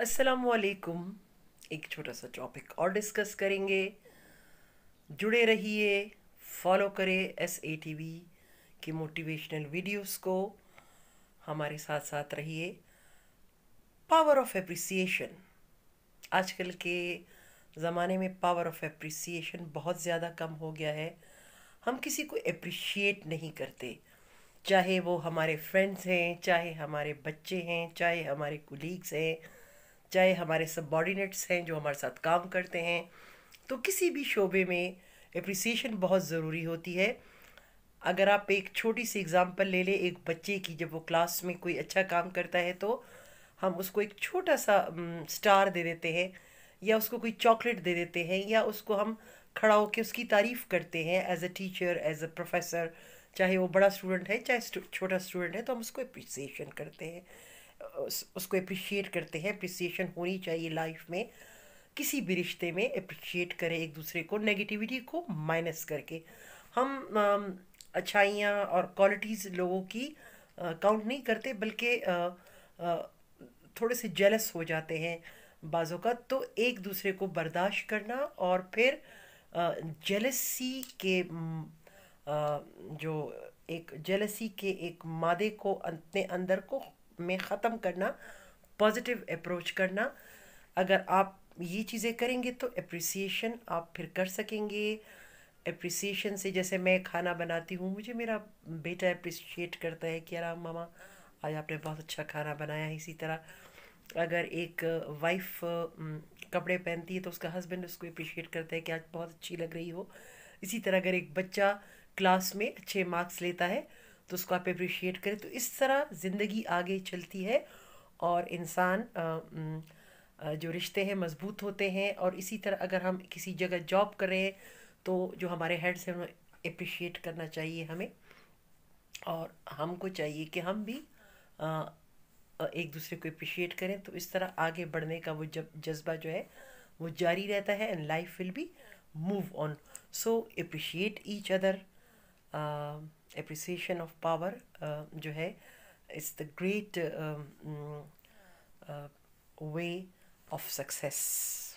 वालेकुम एक छोटा सा टॉपिक और डिस्कस करेंगे जुड़े रहिए फॉलो करें एस ए टी वी की मोटिवेशनल वीडियोस को हमारे साथ साथ रहिए पावर ऑफ एप्रिसिएशन आजकल के ज़माने में पावर ऑफ एप्रिसिएशन बहुत ज़्यादा कम हो गया है हम किसी को अप्रिशिएट नहीं करते चाहे वो हमारे फ्रेंड्स हैं चाहे हमारे बच्चे हैं चाहे हमारे कुलीग्स हैं चाहे हमारे सबॉर्डिनेट्स हैं जो हमारे साथ काम करते हैं तो किसी भी शोबे में अप्रिसिएशन बहुत ज़रूरी होती है अगर आप एक छोटी सी एग्ज़ाम्पल ले लें एक बच्चे की जब वो क्लास में कोई अच्छा काम करता है तो हम उसको एक छोटा सा स्टार दे देते हैं या उसको कोई चॉकलेट दे देते हैं या उसको हम खड़ा होकर उसकी तारीफ़ करते हैं as a teacher as a professor चाहे वो बड़ा स्टूडेंट है चाहे छोटा स्टूडेंट है तो हम उसको अप्रिसिएशन करते हैं उस, उसको अप्रिशिएट करते हैं अप्रिसिएशन होनी चाहिए लाइफ में किसी भी रिश्ते में अप्रिशिएट करें एक दूसरे को नेगेटिविटी को माइनस करके हम अच्छाइयाँ और क्वालिटीज़ लोगों की काउंट नहीं करते बल्कि थोड़े से जेलस हो जाते हैं बाज़ों का तो एक दूसरे को बर्दाश्त करना और फिर जेलसी के जो एक जेलसी के एक मादे को अपने अंदर को में ख़त्म करना पॉजिटिव अप्रोच करना अगर आप ये चीज़ें करेंगे तो अप्रिसिएशन आप फिर कर सकेंगे अप्रिसिएशन से जैसे मैं खाना बनाती हूँ मुझे मेरा बेटा अप्रिसिएट करता है कि यार मामा आज आपने बहुत अच्छा खाना बनाया है इसी तरह अगर एक वाइफ कपड़े पहनती है तो उसका हस्बैंड उसको अप्रिशिएट करता है कि आज बहुत अच्छी लग रही हो इसी तरह अगर एक बच्चा क्लास में अच्छे मार्क्स लेता है तो उसको आप अप्रिशिएट करें तो इस तरह ज़िंदगी आगे चलती है और इंसान जो रिश्ते हैं मजबूत होते हैं और इसी तरह अगर हम किसी जगह जॉब कर रहे हैं तो जो हमारे हेड्स हैं उन्हें अप्रिशिएट करना चाहिए हमें और हमको चाहिए कि हम भी एक दूसरे को अप्रिशिएट करें तो इस तरह आगे बढ़ने का वो जज्बा जो है वो जारी रहता है and life will be move on so appreciate each other appreciation of power uh, है the great uh, um, uh, way of success